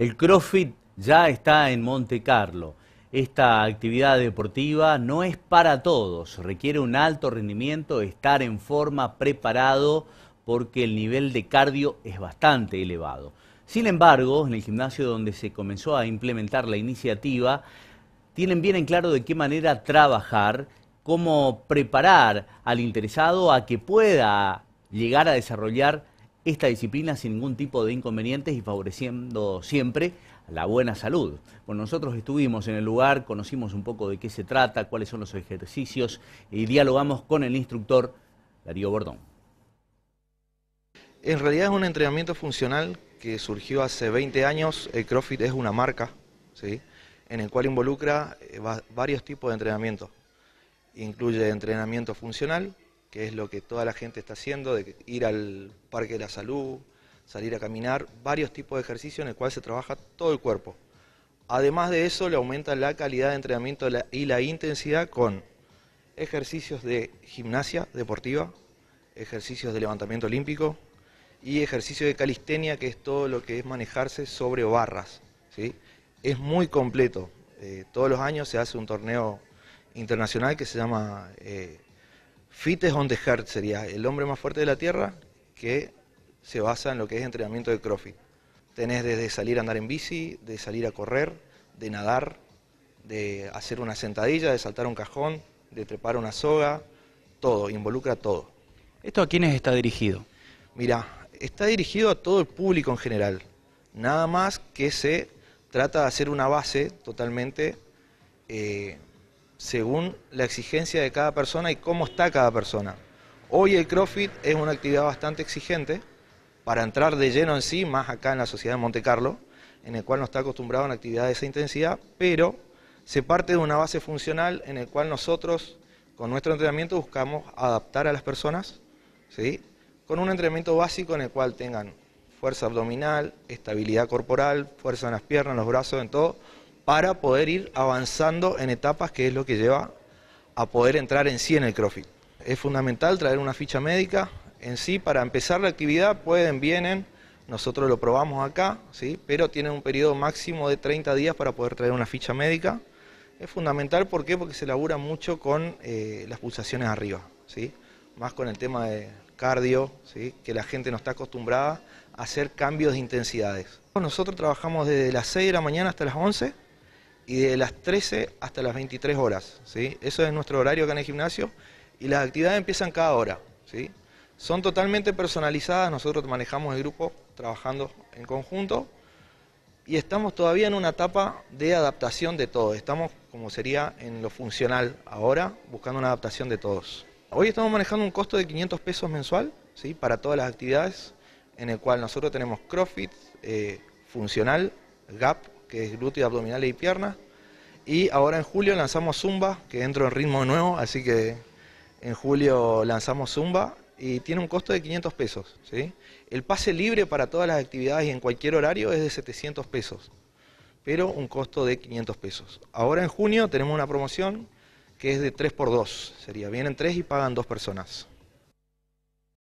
El CrossFit ya está en Monte Carlo. Esta actividad deportiva no es para todos, requiere un alto rendimiento, estar en forma, preparado, porque el nivel de cardio es bastante elevado. Sin embargo, en el gimnasio donde se comenzó a implementar la iniciativa, tienen bien en claro de qué manera trabajar, cómo preparar al interesado a que pueda llegar a desarrollar esta disciplina sin ningún tipo de inconvenientes y favoreciendo siempre la buena salud. Bueno, nosotros estuvimos en el lugar, conocimos un poco de qué se trata, cuáles son los ejercicios y dialogamos con el instructor Darío Bordón. En realidad es un entrenamiento funcional que surgió hace 20 años. El CrossFit es una marca, ¿sí? en el cual involucra eh, varios tipos de entrenamiento. Incluye entrenamiento funcional, que es lo que toda la gente está haciendo, de ir al Parque de la Salud, salir a caminar, varios tipos de ejercicios en el cual se trabaja todo el cuerpo. Además de eso, le aumenta la calidad de entrenamiento y la intensidad con ejercicios de gimnasia deportiva, ejercicios de levantamiento olímpico y ejercicio de calistenia, que es todo lo que es manejarse sobre barras. ¿sí? Es muy completo. Eh, todos los años se hace un torneo internacional que se llama eh, FITES on the heart sería el hombre más fuerte de la tierra que se basa en lo que es entrenamiento de CrossFit. Tenés desde salir a andar en bici, de salir a correr, de nadar, de hacer una sentadilla, de saltar un cajón, de trepar una soga, todo, involucra todo. ¿Esto a quiénes está dirigido? Mira, está dirigido a todo el público en general. Nada más que se trata de hacer una base totalmente eh, según la exigencia de cada persona y cómo está cada persona. Hoy el CrossFit es una actividad bastante exigente para entrar de lleno en sí, más acá en la sociedad de Monte Carlo, en el cual no está acostumbrado a una actividad de esa intensidad, pero se parte de una base funcional en el cual nosotros, con nuestro entrenamiento, buscamos adaptar a las personas, con un entrenamiento básico en el cual tengan fuerza abdominal, estabilidad corporal, fuerza en las piernas, en los brazos, en todo, para poder ir avanzando en etapas, que es lo que lleva a poder entrar en sí en el CrossFit. Es fundamental traer una ficha médica en sí para empezar la actividad, pueden, vienen, nosotros lo probamos acá, ¿sí? pero tienen un periodo máximo de 30 días para poder traer una ficha médica. Es fundamental, ¿por qué? Porque se labura mucho con eh, las pulsaciones arriba, ¿sí? más con el tema de cardio, ¿sí? que la gente no está acostumbrada a hacer cambios de intensidades. Nosotros trabajamos desde las 6 de la mañana hasta las 11, y de las 13 hasta las 23 horas. ¿sí? Eso es nuestro horario acá en el gimnasio y las actividades empiezan cada hora. ¿sí? Son totalmente personalizadas, nosotros manejamos el grupo trabajando en conjunto y estamos todavía en una etapa de adaptación de todos. Estamos, como sería en lo funcional ahora, buscando una adaptación de todos. Hoy estamos manejando un costo de 500 pesos mensual ¿sí? para todas las actividades, en el cual nosotros tenemos CrossFit, eh, funcional, GAP, que es glúteo, abdominal y pierna Y ahora en julio lanzamos Zumba, que entro en ritmo nuevo, así que en julio lanzamos Zumba y tiene un costo de 500 pesos. ¿sí? El pase libre para todas las actividades y en cualquier horario es de 700 pesos, pero un costo de 500 pesos. Ahora en junio tenemos una promoción que es de 3x2, sería, vienen 3 y pagan 2 personas.